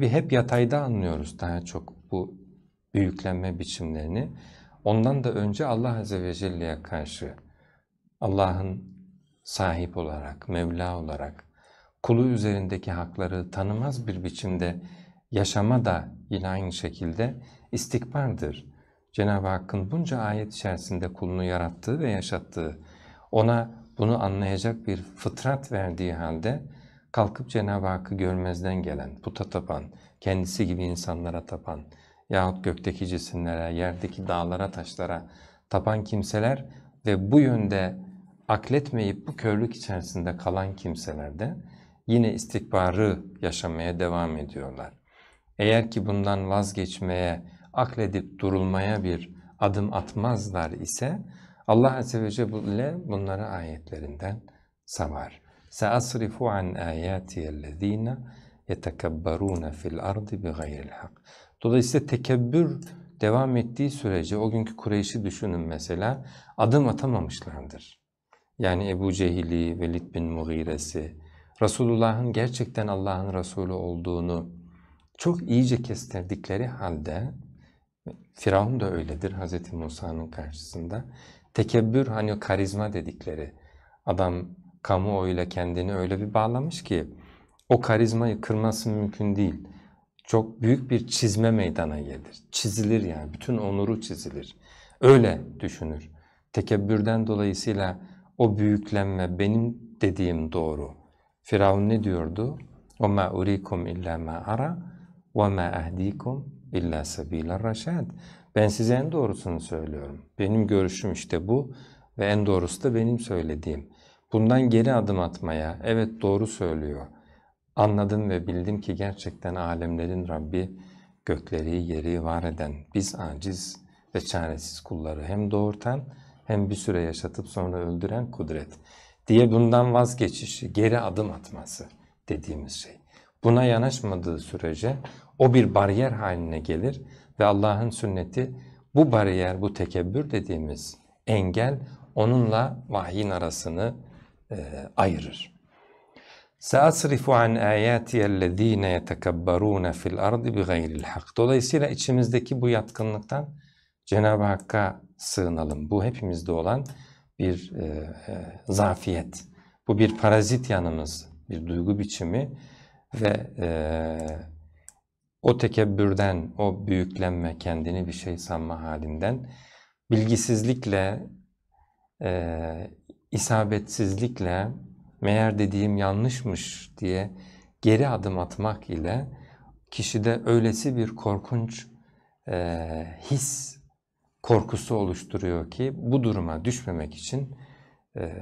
Ve hep yatayda anlıyoruz daha çok bu büyüklenme biçimlerini. Ondan da önce Allah Azze ve Celle'ye karşı Allah'ın sahip olarak, Mevla olarak kulu üzerindeki hakları tanımaz bir biçimde yaşama da yine aynı şekilde istikbardır. Cenab-ı Hakk'ın bunca ayet içerisinde kulunu yarattığı ve yaşattığı, ona bunu anlayacak bir fıtrat verdiği halde kalkıp Cenab-ı Hakk'ı görmezden gelen, puta tapan, kendisi gibi insanlara tapan yahut gökteki cisimlere, yerdeki dağlara, taşlara tapan kimseler ve bu yönde akletmeyip bu körlük içerisinde kalan kimseler de yine istikbarı yaşamaya devam ediyorlar. Eğer ki bundan vazgeçmeye, akledip durulmaya bir adım atmazlar ise Allah Azze ve Celle bunları ayetlerinden savar. Sa'asrifu an ayatiyellezine yetekebberûne fil ardi bigayril hak. Dolayısıyla tekebbür devam ettiği sürece o günkü Kureyş'i düşünün mesela adım atamamışlardır. Yani Ebu Cehil'i, Velid bin Mughire'si, Resulullah'ın gerçekten Allah'ın Resulü olduğunu çok iyice kestirdikleri halde Firavun da öyledir Hz. Musa'nın karşısında. Tekebbür hani karizma dedikleri adam kamuoyuyla kendini öyle bir bağlamış ki o karizmayı kırması mümkün değil. Çok büyük bir çizme meydana gelir. Çizilir yani. Bütün onuru çizilir. Öyle düşünür. Tekebbürden dolayısıyla o büyüklenme benim dediğim doğru. Firavun ne diyordu? وَمَا اُرِيكُمْ اِلَّا مَا ara وَمَا اَهْد۪يكُمْ اِلَّا سَب۪يلَ الرَّشَادِ Ben size en doğrusunu söylüyorum. Benim görüşüm işte bu ve en doğrusu da benim söylediğim. Bundan geri adım atmaya, evet doğru söylüyor. Anladım ve bildim ki gerçekten alemlerin Rabbi gökleri yeri var eden, biz aciz ve çaresiz kulları hem doğurtan hem bir süre yaşatıp sonra öldüren kudret diye bundan vazgeçişi, geri adım atması dediğimiz şey. Buna yanaşmadığı sürece o bir bariyer haline gelir ve Allah'ın sünneti bu bariyer, bu tekebbür dediğimiz engel onunla vahyin arasını e, ayırır. Sa'asrifu an ayatiyellezine yetekebberune fil ardı bi gayril hak. Dolayısıyla içimizdeki bu yatkınlıktan Cenab-ı Hakk'a sığınalım. Bu hepimizde olan bir e, e, zafiyet. Bu bir parazit yanımız, bir duygu biçimi ve e, o tekebbürden, o büyüklenme, kendini bir şey sanma halinden, bilgisizlikle, e, isabetsizlikle meğer dediğim yanlışmış diye geri adım atmak ile kişide öylesi bir korkunç e, his korkusu oluşturuyor ki bu duruma düşmemek için e,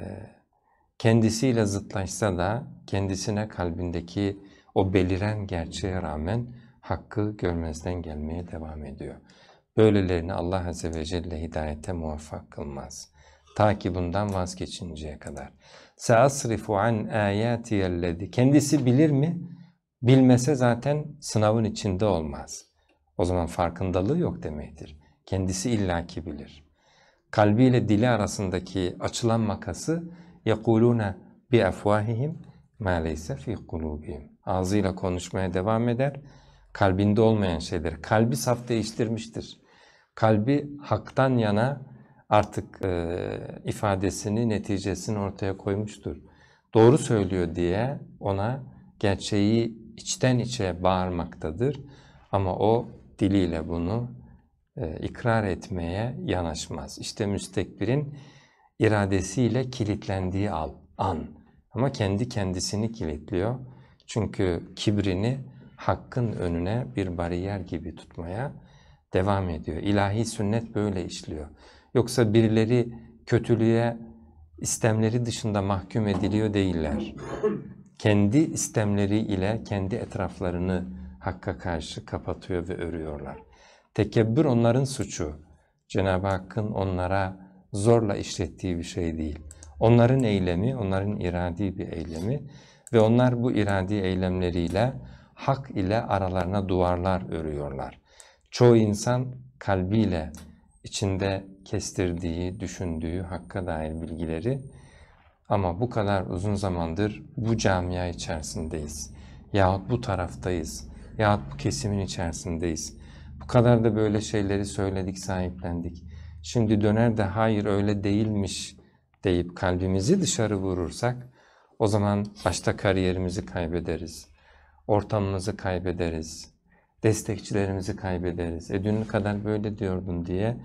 kendisiyle zıtlaşsa da kendisine kalbindeki o beliren gerçeğe rağmen hakkı görmezden gelmeye devam ediyor. Böylelerini Allah Azze ve Celle hidayete muvaffak kılmaz.'' Ta ki bundan vazgeçinceye kadar. Seasrifu an ayatiyellezi. Kendisi bilir mi? Bilmese zaten sınavın içinde olmaz. O zaman farkındalığı yok demektir. Kendisi illaki bilir. Kalbiyle dili arasındaki açılan makası yakuluna bi afwahihim ma leysa fi kulubihim. Ağzıyla konuşmaya devam eder. Kalbinde olmayan şeydir. Kalbi saf değiştirmiştir. Kalbi haktan yana artık e, ifadesini, neticesini ortaya koymuştur. Doğru söylüyor diye ona gerçeği içten içe bağırmaktadır. Ama o diliyle bunu e, ikrar etmeye yanaşmaz. İşte müstekbirin iradesiyle kilitlendiği al, an. Ama kendi kendisini kilitliyor. Çünkü kibrini hakkın önüne bir bariyer gibi tutmaya devam ediyor. İlahi sünnet böyle işliyor. Yoksa birileri kötülüğe istemleri dışında mahkum ediliyor değiller. Kendi istemleri ile kendi etraflarını Hakk'a karşı kapatıyor ve örüyorlar. Tekebbür onların suçu. Cenab-ı Hakk'ın onlara zorla işlettiği bir şey değil. Onların eylemi, onların iradi bir eylemi ve onlar bu iradi eylemleriyle hak ile aralarına duvarlar örüyorlar. Çoğu insan kalbiyle içinde kestirdiği, düşündüğü hakka dair bilgileri ama bu kadar uzun zamandır bu camia içerisindeyiz yahut bu taraftayız yahut bu kesimin içerisindeyiz. Bu kadar da böyle şeyleri söyledik, sahiplendik. Şimdi döner de hayır öyle değilmiş deyip kalbimizi dışarı vurursak o zaman başta kariyerimizi kaybederiz, ortamımızı kaybederiz, destekçilerimizi kaybederiz. E dün kadar böyle diyordun diye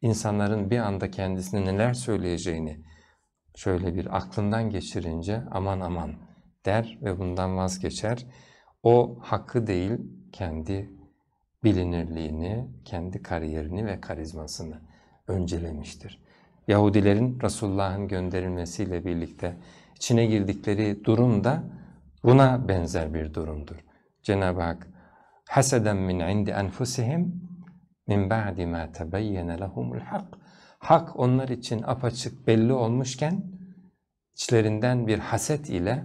insanların bir anda kendisine neler söyleyeceğini şöyle bir aklından geçirince aman aman der ve bundan vazgeçer. O hakkı değil kendi bilinirliğini, kendi kariyerini ve karizmasını öncelemiştir. Yahudilerin Resulullah'ın gönderilmesiyle birlikte içine girdikleri durum da buna benzer bir durumdur. Cenab-ı Hak haseden min indi enfusihim min ba'di ma tebeyyene lehumul hak. Hak onlar için apaçık belli olmuşken içlerinden bir haset ile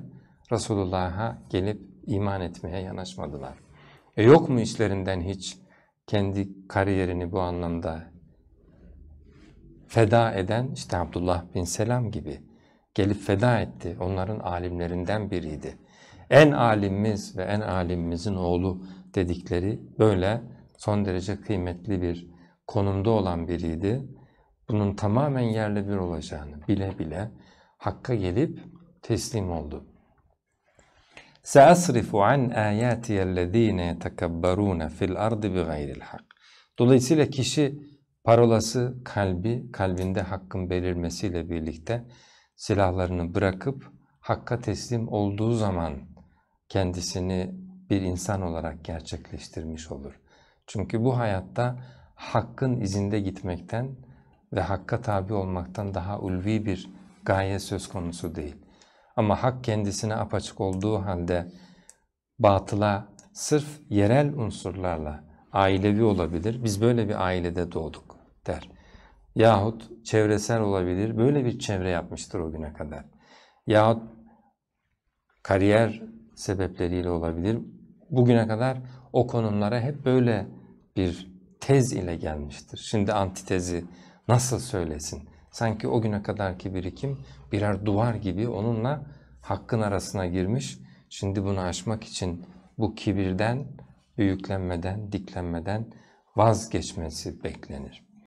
Resulullah'a gelip iman etmeye yanaşmadılar. E yok mu içlerinden hiç kendi kariyerini bu anlamda feda eden işte Abdullah bin Selam gibi gelip feda etti. Onların alimlerinden biriydi. En alimimiz ve en alimimizin oğlu dedikleri böyle son derece kıymetli bir konumda olan biriydi. Bunun tamamen yerle bir olacağını bile bile hakka gelip teslim oldu. سَأَصْرِفُ عَنْ آيَاتِيَ الَّذ۪ينَ يَتَكَبَّرُونَ فِي الْأَرْضِ بِغَيْرِ الْحَقِّ Dolayısıyla kişi parolası kalbi, kalbinde hakkın belirmesiyle birlikte silahlarını bırakıp hakka teslim olduğu zaman kendisini bir insan olarak gerçekleştirmiş olur. Çünkü bu hayatta hakkın izinde gitmekten ve hakka tabi olmaktan daha ulvi bir gaye söz konusu değil. Ama hak kendisine apaçık olduğu halde batıla sırf yerel unsurlarla ailevi olabilir, biz böyle bir ailede doğduk der. Yahut çevresel olabilir, böyle bir çevre yapmıştır o güne kadar. Yahut kariyer sebepleriyle olabilir, bugüne kadar o konumlara hep böyle bir tez ile gelmiştir. Şimdi antitezi nasıl söylesin? Sanki o güne kadarki birikim birer duvar gibi onunla hakkın arasına girmiş. Şimdi bunu aşmak için bu kibirden, büyüklenmeden, diklenmeden vazgeçmesi beklenir.